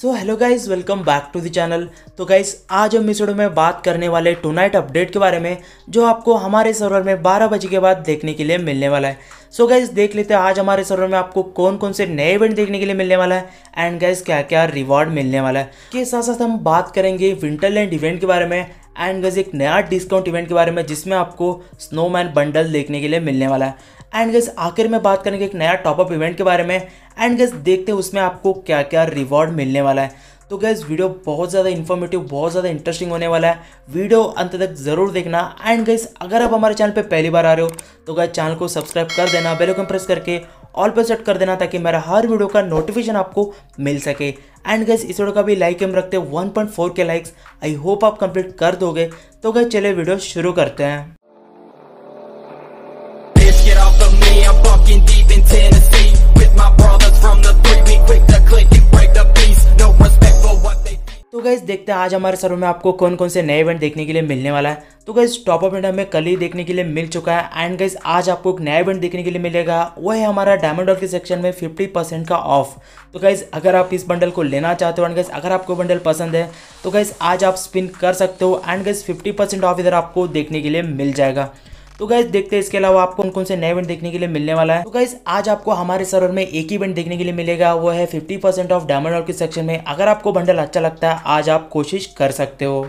so hello guys welcome back to the channel तो guys आज हम इस वीडियो में बात करने वाले टू नाइट अपडेट के बारे में जो आपको हमारे सर्वर में 12 बजे के बाद देखने के लिए मिलने वाला है सो so गाइज देख लेते हैं आज हमारे सर्वर में आपको कौन कौन से नए इवेंट देखने के लिए मिलने वाला है एंड गाइज क्या क्या रिवॉर्ड मिलने वाला है के साथ साथ हम बात करेंगे विंटरलैंड इवेंट के बारे में एंड गज एक नया डिस्काउंट इवेंट के बारे में जिसमें आपको स्नोमैन बंडल देखने के लिए मिलने वाला है एंड गैस आखिर में बात करेंगे एक नया टॉपअप इवेंट के बारे में एंड गैस देखते हैं उसमें आपको क्या क्या रिवॉर्ड मिलने वाला है तो गैस वीडियो बहुत ज़्यादा इन्फॉर्मेटिव बहुत ज़्यादा इंटरेस्टिंग होने वाला है वीडियो अंत तक ज़रूर देखना एंड गैस अगर आप हमारे चैनल पे पहली बार आ रहे हो तो गैस चैनल को सब्सक्राइब कर देना बेल आइकन प्रेस करके ऑल पर सेट कर देना ताकि मेरा हर वीडियो का नोटिफिकेशन आपको मिल सके एंड गैस इस वीडियो का भी लाइक हम रखते हैं फोर के लाइक्स आई होप आप कंप्लीट कर दोगे तो गैस चले वीडियो शुरू करते हैं तो गैस देखते हैं आज हमारे सर्वर में आपको कौन कौन से नए इवेंट देखने के लिए मिलने वाला है तो गैस टॉप ऑफ इंडिया में कल ही देखने के लिए मिल चुका है एंड गैस आज आपको एक नया इवेंट देखने के लिए मिलेगा वो है हमारा डायमंड के सेक्शन में 50 परसेंट का ऑफ तो गैस अगर आप इस बंडल को लेना चाहते हो एंड गैस अगर आपको बंडल पसंद है तो गैस आज आप स्पिन कर सकते हो एंड गैस फिफ्टी ऑफ इधर आपको देखने के लिए मिल जाएगा तो गाइज देखते हैं इसके अलावा आपको कौन कौन से नए इवेंट देखने के लिए मिलने वाला है तो गाइज आज आपको हमारे सर्वर में एक ही इवेंट देखने के लिए मिलेगा वो है फिफ्टी परसेंट ऑफ डायमंड के सेक्शन में अगर आपको बंडल अच्छा लगता है आज आप कोशिश कर सकते हो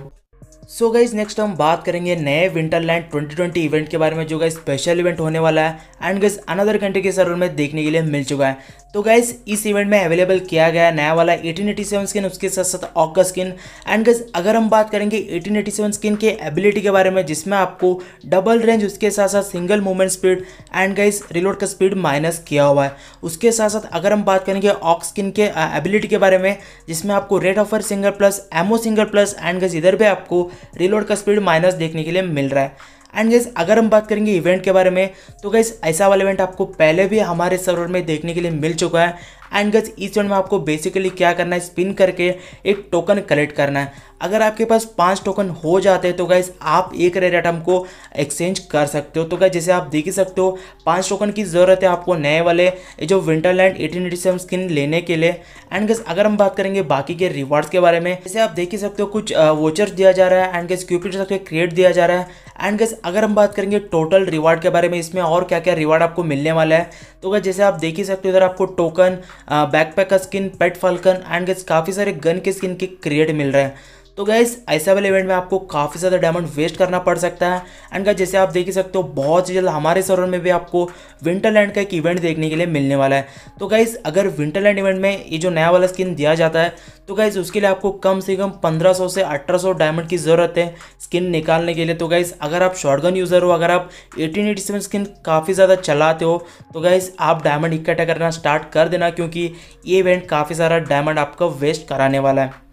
सो गाइज नेक्स्ट हम बात करेंगे नए विंटरलैंड 2020 इवेंट के बारे में जो गाइज स्पेशल इवेंट होने वाला है एंड गाइज अनदर कंट्री के सर्वर में देखने के लिए मिल चुका है तो गाइज इस इवेंट में अवेलेबल किया गया नया वाला 1887 स्किन उसके साथ साथ ऑक स्किन एंड गाइज अगर हम बात करेंगे 1887 स्किन के एबिलिटी के बारे में जिसमें आपको डबल रेंज उसके साथ साथ single movement speed and guys reload का स्पीड माइनस किया हुआ है उसके साथ साथ अगर हम बात करेंगे ऑक स्किन के एबिलिटी के बारे में जिसमें आपको रेट ऑफर सिंगल प्लस एमओ सिंगल प्लस एंड गाइज इधर भी आपको रीलोड का स्पीड माइनस देखने के लिए मिल रहा है एंड गैस अगर हम बात करेंगे इवेंट के बारे में तो गैस ऐसा वाला इवेंट आपको पहले भी हमारे सर्वर में देखने के लिए मिल चुका है एंड गज इस राउंड में आपको बेसिकली क्या करना है स्पिन करके एक टोकन कलेक्ट करना है अगर आपके पास पांच टोकन हो जाते हैं तो गाइज आप एक रेड आइटम को एक्सचेंज कर सकते हो तो गाइज जैसे आप देख ही सकते हो पांच टोकन की ज़रूरत है आपको नए वाले जो Winterland eighteen eighty seven skin लेने के लिए एंड गज अगर हम बात करेंगे बाकी के रिवार्ड्स के बारे में जैसे आप देख ही सकते हो कुछ वोचर्स दिया जा रहा है एंड गज क्यूपिट क्रिएट दिया जा रहा है एंड गैस अगर हम बात करेंगे टोटल रिवार्ड के बारे में इसमें और क्या क्या रिवार्ड आपको मिलने वाला है तो गैस जैसे आप देख ही सकते हो इधर आपको टोकन बैकपैक का skin pet falcon and guys काफ़ी सारे गन के स्किन के क्रिएट मिल रहे हैं तो गैस ऐसे वाले इवेंट में आपको काफ़ी ज़्यादा डायमंड वेस्ट करना पड़ सकता है एंड गैस जैसे आप देख ही सकते हो बहुत जल्द हमारे सर्वर में भी आपको विंटरलैंड का एक इवेंट देखने के लिए मिलने वाला है तो गैस अगर विंटरलैंड इवेंट में ये जो नया वाला स्किन दिया जाता है तो गैस उसके लिए आपको कम से कम पंद्रह से अठारह डायमंड की ज़रूरत है स्किन निकालने के लिए तो गैस अगर आप शॉर्ट यूज़र हो अगर आप एटीन एटी सेवन स्किन काफ़ी ज़्यादा चलाते हो तो गैस आप डायमंड इकट्ठा करना स्टार्ट कर देना क्योंकि ये इवेंट काफ़ी सारा डायमंड आपका वेस्ट कराने वाला है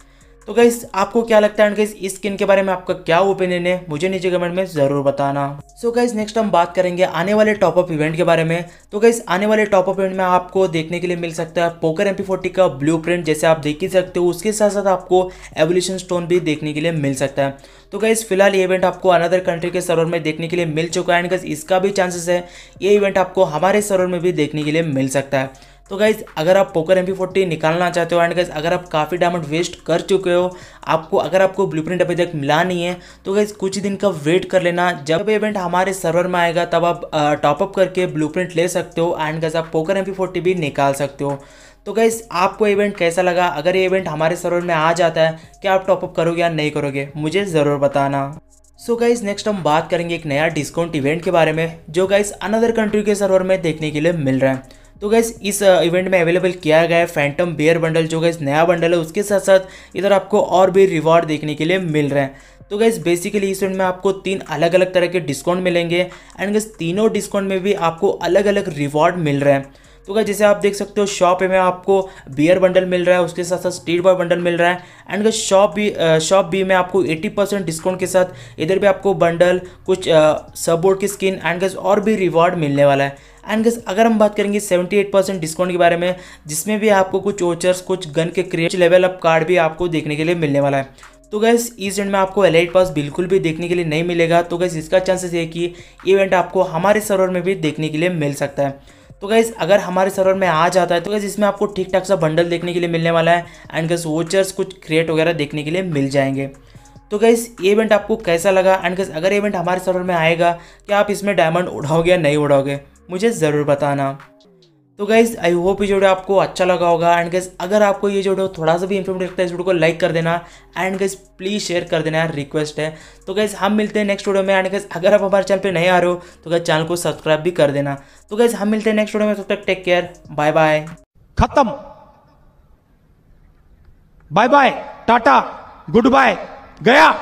तो गाइस आपको क्या लगता है गाइस इस स्किन के बारे में आपका क्या ओपिनियन है मुझे नीचे कमेंट में ज़रूर बताना सो गाइस नेक्स्ट हम बात करेंगे आने वाले टॉप अप इवेंट के बारे में तो गाइस आने वाले टॉप अप इवेंट में आपको देखने के लिए मिल सकता है पोकर एम पी का ब्लू जैसे आप देख ही सकते हो उसके साथ साथ आपको एवोल्यूशन स्टोन भी देखने के लिए मिल सकता है तो गाइस फिलहाल ये इवेंट आपको अनदर कंट्री के सर्वर में देखने के लिए मिल चुका है एंड गाइस इसका भी चांसेस है ये इवेंट आपको हमारे सर्वर में भी देखने के लिए मिल सकता है तो गाइज अगर आप पोकर एम फोर्टी निकालना चाहते हो एंड गाइज अगर आप काफ़ी डायमंड वेस्ट कर चुके हो आपको अगर आपको ब्लू प्रिंट अभी तक मिला नहीं है तो गाइज कुछ दिन का वेट कर लेना जब इवेंट हमारे सर्वर में आएगा तब आप टॉपअप करके ब्लू प्रिंट ले सकते हो एंड गाइज आप पोकर एम फोर्टी भी निकाल सकते हो तो गाइज़ आपको इवेंट कैसा लगा अगर ये इवेंट हमारे सर्वर में आ जाता है क्या आप टॉपअप करोगे या नहीं करोगे मुझे ज़रूर बताना सो गाइज नेक्स्ट हम बात करेंगे एक नया डिस्काउंट इवेंट के बारे में जो गाइज अनदर कंट्री के सर्वर में देखने के लिए मिल रहा है तो गैस इस इवेंट uh, में अवेलेबल किया गया है फैंटम बियर बंडल जो गैस नया बंडल है उसके साथ साथ इधर आपको और भी रिवॉर्ड देखने के लिए मिल रहे हैं तो गैस बेसिकली इस इवेंट में आपको तीन अलग अलग तरह के डिस्काउंट मिलेंगे एंड गैस तीनों डिस्काउंट में भी आपको अलग अलग रिवॉर्ड मिल रहे हैं तो क्या जैसे आप देख सकते हो शॉप में आपको बियर बंडल मिल रहा है उसके साथ साथ स्ट्रीट बॉय बंडल मिल रहा है एंड अगर शॉप भी शॉप uh, बी में आपको 80 परसेंट डिस्काउंट के साथ इधर भी आपको बंडल कुछ सबोर्ड uh, की स्किन एंड गज और भी रिवॉर्ड मिलने वाला है एंड गस अगर हम बात करेंगे 78 परसेंट डिस्काउंट के बारे में जिसमें भी आपको कुछ ओचर्स कुछ गन के क्रिएट लेवल अप कार्ड भी आपको देखने के लिए मिलने वाला है तो गैस इवेंट में आपको एलाइट पास बिल्कुल भी देखने के लिए नहीं मिलेगा तो गैस इसका चांसेस है कि इवेंट आपको हमारे सर्वर में भी देखने के लिए मिल सकता है तो गैस अगर हमारे सर्वर में आ जाता है तो गैस इसमें आपको ठीक ठाक सा बंडल देखने के लिए मिलने वाला है एंड गैस वोचर्स कुछ क्रिएट वगैरह देखने के लिए मिल जाएंगे तो गैस ये इवेंट आपको कैसा लगा एंड गैस अगर इवेंट हमारे सर्वर में आएगा क्या आप इसमें डायमंड उड़ाओगे या नहीं उड़ाओगे मुझे ज़रूर बताना तो गाइज़ आई होप ये वीडियो आपको अच्छा लगा होगा एंड गाइज अगर आपको ये वीडियो थोड़ा सा भी इंफॉर्मेटिव लगता है इस वीडियो को लाइक कर देना एंड गाइज प्लीज़ शेयर कर देना रिक्वेस्ट है तो गाइज हम मिलते हैं नेक्स्ट वीडियो में एंड गाइज अगर आप हमारे चैनल पे नए आ रहे हो तो गाइज चैनल को सब्सक्राइब भी कर देना तो गाइज हम मिलते हैं नेक्स्ट वीडियो में तब तक टेक केयर बाय बाय खत्म bye bye tata good bye गया